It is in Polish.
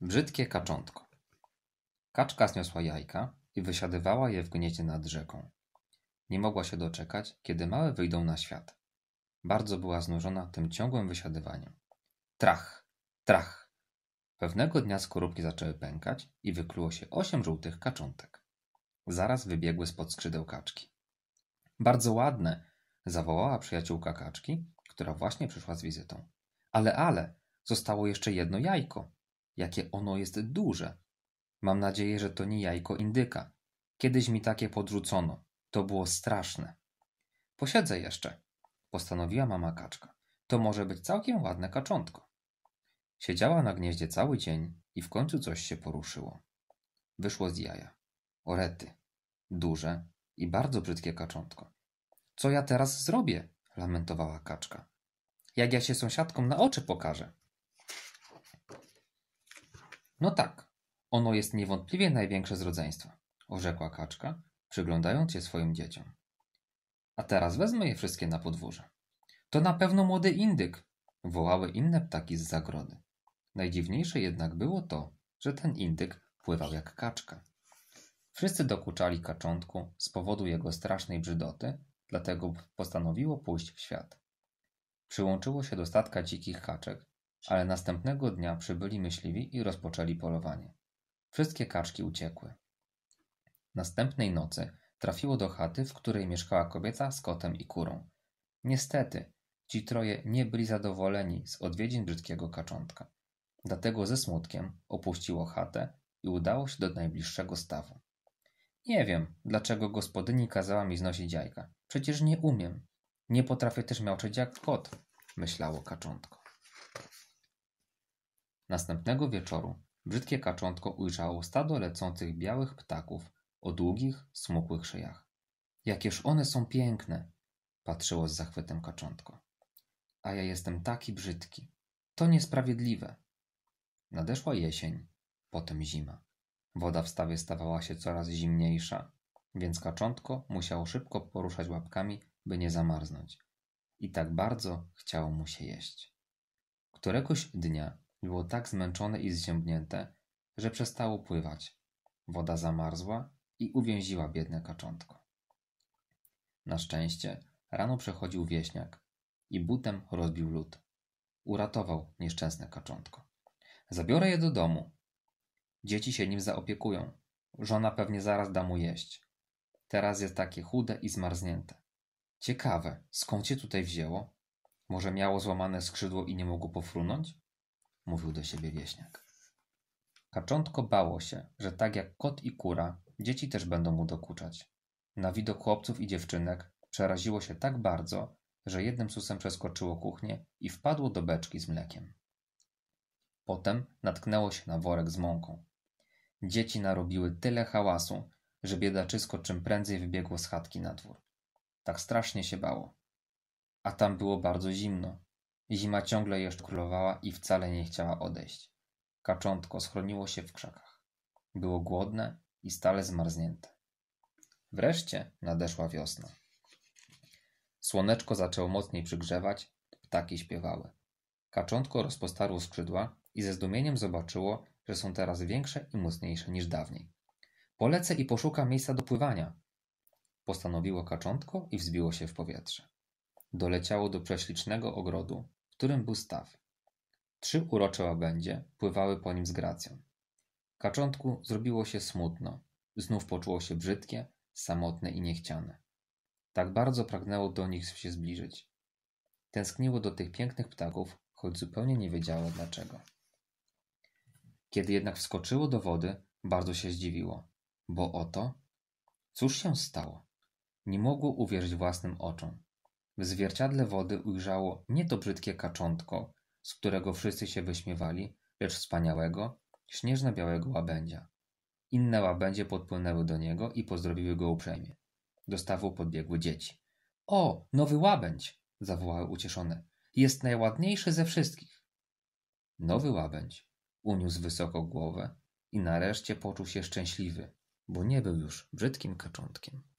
Brzydkie kaczątko. Kaczka zniosła jajka i wysiadywała je w gniecie nad rzeką. Nie mogła się doczekać, kiedy małe wyjdą na świat. Bardzo była znużona tym ciągłym wysiadywaniem. Trach, trach. Pewnego dnia skorupki zaczęły pękać i wykluło się osiem żółtych kaczątek. Zaraz wybiegły spod skrzydeł kaczki. Bardzo ładne, zawołała przyjaciółka kaczki, która właśnie przyszła z wizytą. Ale, ale, zostało jeszcze jedno jajko jakie ono jest duże. Mam nadzieję, że to nie jajko indyka. Kiedyś mi takie podrzucono. To było straszne. Posiedzę jeszcze, postanowiła mama kaczka. To może być całkiem ładne kaczątko. Siedziała na gnieździe cały dzień i w końcu coś się poruszyło. Wyszło z jaja. Orety. Duże i bardzo brzydkie kaczątko. Co ja teraz zrobię? lamentowała kaczka. Jak ja się sąsiadkom na oczy pokażę? No tak, ono jest niewątpliwie największe z rodzeństwa, orzekła kaczka, przyglądając się swoim dzieciom. A teraz wezmę je wszystkie na podwórze. To na pewno młody indyk, wołały inne ptaki z zagrody. Najdziwniejsze jednak było to, że ten indyk pływał jak kaczka. Wszyscy dokuczali kaczątku z powodu jego strasznej brzydoty, dlatego postanowiło pójść w świat. Przyłączyło się do statka dzikich kaczek ale następnego dnia przybyli myśliwi i rozpoczęli polowanie. Wszystkie kaczki uciekły. Następnej nocy trafiło do chaty, w której mieszkała kobieta z kotem i kurą. Niestety, ci troje nie byli zadowoleni z odwiedzin brzydkiego kaczątka. Dlatego ze smutkiem opuściło chatę i udało się do najbliższego stawu. Nie wiem, dlaczego gospodyni kazała mi znosić jajka. Przecież nie umiem. Nie potrafię też miałczeć jak kot, myślało kaczątko. Następnego wieczoru brzydkie kaczątko ujrzało stado lecących białych ptaków o długich, smukłych szyjach. Jakież one są piękne! patrzyło z zachwytem kaczątko. A ja jestem taki brzydki. To niesprawiedliwe. Nadeszła jesień, potem zima. Woda w stawie stawała się coraz zimniejsza, więc kaczątko musiało szybko poruszać łapkami, by nie zamarznąć. I tak bardzo chciało mu się jeść. Któregoś dnia było tak zmęczone i zziębnięte, że przestało pływać. Woda zamarzła i uwięziła biedne kaczątko. Na szczęście rano przechodził wieśniak i butem rozbił lód. Uratował nieszczęsne kaczątko. Zabiorę je do domu. Dzieci się nim zaopiekują. Żona pewnie zaraz da mu jeść. Teraz jest takie chude i zmarznięte. Ciekawe, skąd się tutaj wzięło? Może miało złamane skrzydło i nie mogło pofrunąć? mówił do siebie wieśniak. Kaczątko bało się, że tak jak kot i kura, dzieci też będą mu dokuczać. Na widok chłopców i dziewczynek przeraziło się tak bardzo, że jednym susem przeskoczyło kuchnię i wpadło do beczki z mlekiem. Potem natknęło się na worek z mąką. Dzieci narobiły tyle hałasu, że biedaczysko czym prędzej wybiegło z chatki na dwór. Tak strasznie się bało. A tam było bardzo zimno. Zima ciągle jeszcze królowała i wcale nie chciała odejść. Kaczątko schroniło się w krzakach. Było głodne i stale zmarznięte. Wreszcie nadeszła wiosna. Słoneczko zaczęło mocniej przygrzewać, ptaki śpiewały. Kaczątko rozpostarło skrzydła i ze zdumieniem zobaczyło, że są teraz większe i mocniejsze niż dawniej. Polecę i poszukam miejsca do pływania. Postanowiło kaczątko i wzbiło się w powietrze. Doleciało do prześlicznego ogrodu, którym był staw. Trzy urocze łabędzie pływały po nim z gracją. Kaczątku zrobiło się smutno. Znów poczuło się brzydkie, samotne i niechciane. Tak bardzo pragnęło do nich się zbliżyć. Tęskniło do tych pięknych ptaków, choć zupełnie nie wiedziało dlaczego. Kiedy jednak wskoczyło do wody, bardzo się zdziwiło, bo oto. Cóż się stało? Nie mogło uwierzyć własnym oczom. W zwierciadle wody ujrzało nie to brzydkie kaczątko, z którego wszyscy się wyśmiewali, lecz wspaniałego, śnieżno-białego łabędzia. Inne łabędzie podpłynęły do niego i pozdrowiły go uprzejmie. Do stawu podbiegły dzieci. O, nowy łabędź! zawołały ucieszone. Jest najładniejszy ze wszystkich. Nowy łabędź uniósł wysoko głowę i nareszcie poczuł się szczęśliwy, bo nie był już brzydkim kaczątkiem.